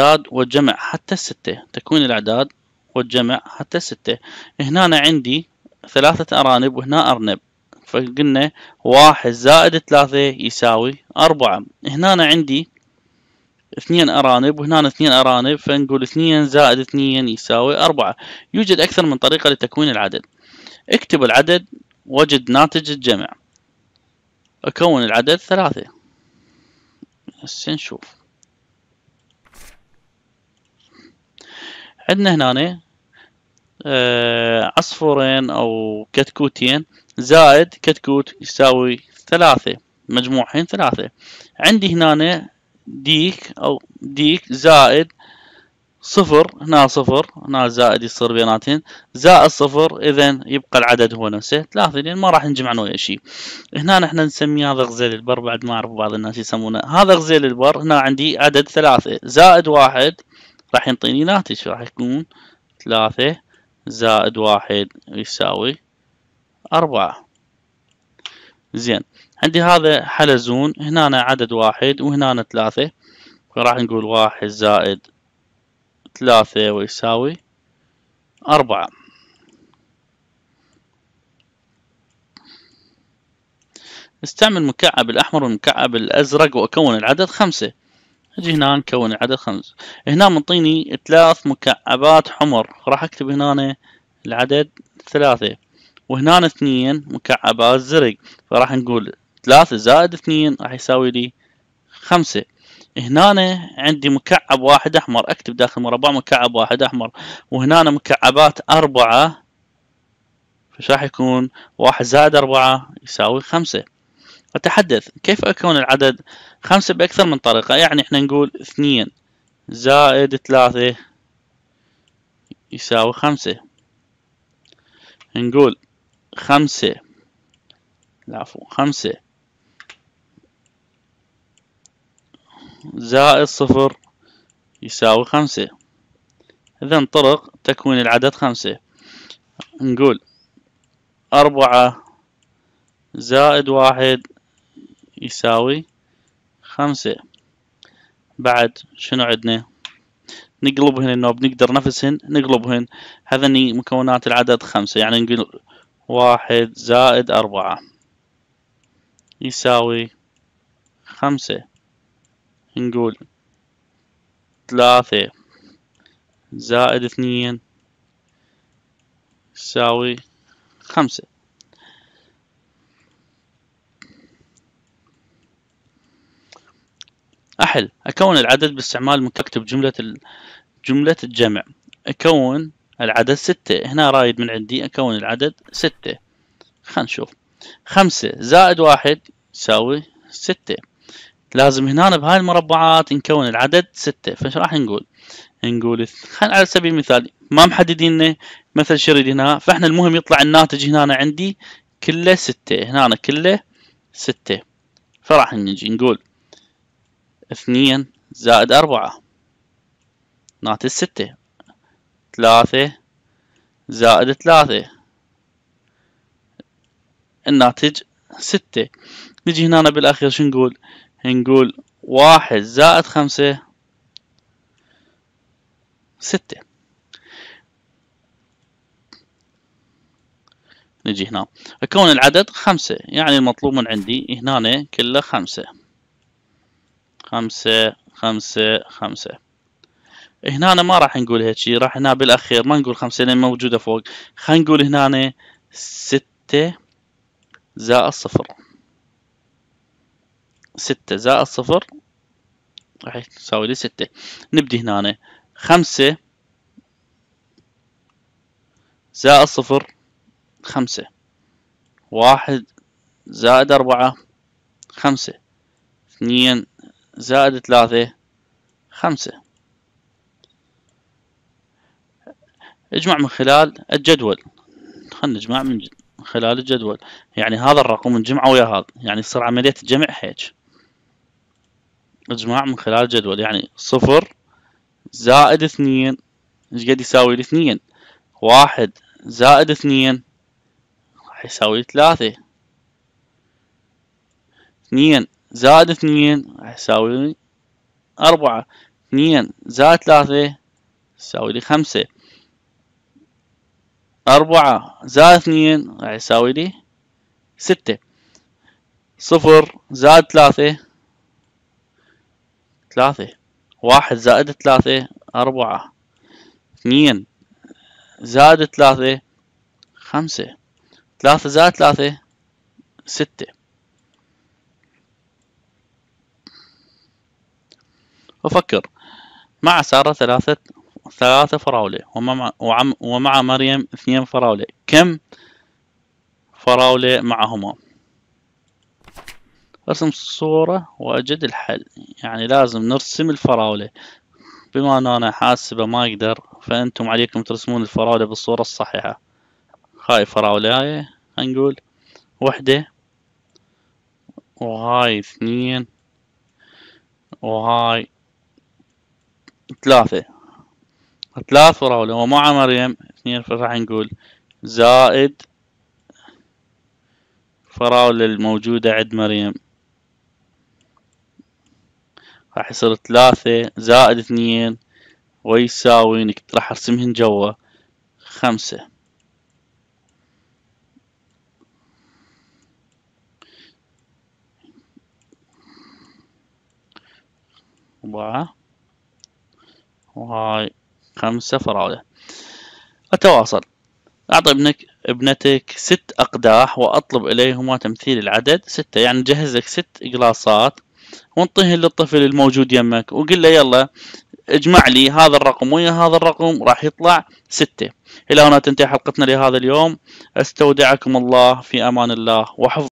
الإعداد والجمع حتى الستة تكوين الإعداد والجمع حتى الستة هنا أنا عندي ثلاثة أرانب وهنا أرنب فقلنا واحد زائد ثلاثة يساوي أربعة هنا أنا عندي اثنين أرانب وهنا اثنين أرانب فنقول اثنين زائد اثنين يساوي أربعة يوجد أكثر من طريقة لتكوين العدد اكتب العدد وجد ناتج الجمع أكون العدد ثلاثة هسه نشوف عندنا هنا آه، عصفورين او كتكوتين زائد كتكوت يساوي ثلاثة مجموعين ثلاثة عندي هنا ديك او ديك زائد صفر هنا صفر هنا زائد يصير بيناتهم زائد صفر اذا يبقى العدد هو نفسه ثلاثة لان ما راح نجمع ولا شيء هنا نحن نسميه هذا غزيل البر بعد ما اعرف بعض الناس يسمونه هذا غزيل البر هنا عندي عدد ثلاثة زائد واحد راح ينطيني ناتج راح يكون ثلاثة زائد واحد يساوي أربعة زين عندي هذا حلزون هنا عدد واحد وهنا ثلاثة فراح نقول واحد زائد ثلاثة ويساوي أربعة استعمل مكعب الأحمر والمكعب الأزرق وأكون العدد خمسة اجي هنا نكون العدد خمس هنا منطيني ثلاث مكعبات حمر راح اكتب هنا العدد ثلاثة وهنا اثنين مكعبات زرق فراح نقول ثلاثة زائد اثنين راح يساوي لي خمسة هنا عندي مكعب واحد احمر اكتب داخل مربع مكعب واحد احمر وهنا مكعبات اربعة فش راح يكون واحد زائد اربعة يساوي خمسة أتحدث كيف أكون العدد خمسة بأكثر من طريقة يعني إحنا نقول اثنين زائد ثلاثة يساوي خمسة نقول خمسة عفوا خمسة زائد صفر يساوي خمسة إذا طرق تكوين العدد خمسة نقول أربعة زائد واحد يساوي خمسة بعد شنو عندنا نقلبهن النوب نقدر نفسهن نقلبهن هذني مكونات العدد خمسة يعني نقول واحد زائد أربعة يساوي خمسة نقول ثلاثة زائد اثنين يساوي خمسة أحل أكون العدد باستعمال مكتب جملة جملة الجمع أكون العدد ستة هنا رايد من عندي أكون العدد ستة خلينا نشوف خمسة زائد واحد يساوي ستة لازم هنا بهاي المربعات نكون العدد ستة فش راح نقول نقول خلينا على سبيل المثال ما محددين مثل شريد هنا فاحنا المهم يطلع الناتج هنا عندي كله ستة هنا كله ستة فراح نجي نقول اثنين زائد أربعة ناتج ستة ثلاثة زائد ثلاثة الناتج ستة نجي هنا بالأخير شو نقول نقول واحد زائد خمسة ستة نجي هنا كون العدد خمسة يعني المطلوب من عندي هنا كله خمسة خمسة خمسة خمسة هنا أنا ما راح نقول هيك شيء راح هنا بالأخير ما نقول خمسة لأن موجودة فوق خلينا نقول هنا أنا ستة زائد صفر ستة زائد صفر راح تساوي لي ستة نبدي هنا أنا خمسة زائد صفر خمسة واحد زائد أربعة خمسة اثنين زائد ثلاثة خمسة اجمع من خلال الجدول خلنا نجمع من خلال الجدول يعني هذا الرقم نجمعه ويا هذا يعني تصير عملية الجمع هيك اجمع من خلال الجدول يعني صفر زائد اثنين ايش قد يساوي الاثنين واحد زائد اثنين راح يساوي ثلاثة اثنين زائد اثنين راح يساوي لي أربعة اثنين زائد ثلاثة يساوي لي خمسة أربعة زائد اثنين راح يساوي لي ستة صفر زائد ثلاثة ثلاثة واحد زائد ثلاثة أربعة اثنين زائد ثلاثة خمسة ثلاثة زائد ثلاثة ستة أفكر مع سارة ثلاثة ثلاثة فراولة ومع, وعم ومع مريم اثنين فراولة كم فراولة معهما أرسم صورة وأجد الحل يعني لازم نرسم الفراولة بما أن أنا حاسبة ما أقدر فأنتم عليكم ترسمون الفراولة بالصورة الصحيحة هاي فراولة هاي هنقول وحدة وهاي اثنين وهاي ثلاثة ثلاث فراولة ومع مريم اثنين فراح نقول زائد فراولة الموجودة عند مريم راح يصير ثلاثة زائد اثنين ويساوي راح ارسمهن جوا خمسة أربعة وهاي خمسة فراولة أتواصل أعطي ابنك ابنتك ست أقداح وأطلب إليهما تمثيل العدد ستة يعني جهز لك ست قلاصات وانطيهن للطفل الموجود يمك وقل له يلا اجمع لي هذا الرقم ويا هذا الرقم راح يطلع ستة إلى هنا تنتهي حلقتنا لهذا اليوم أستودعكم الله في أمان الله وحفظ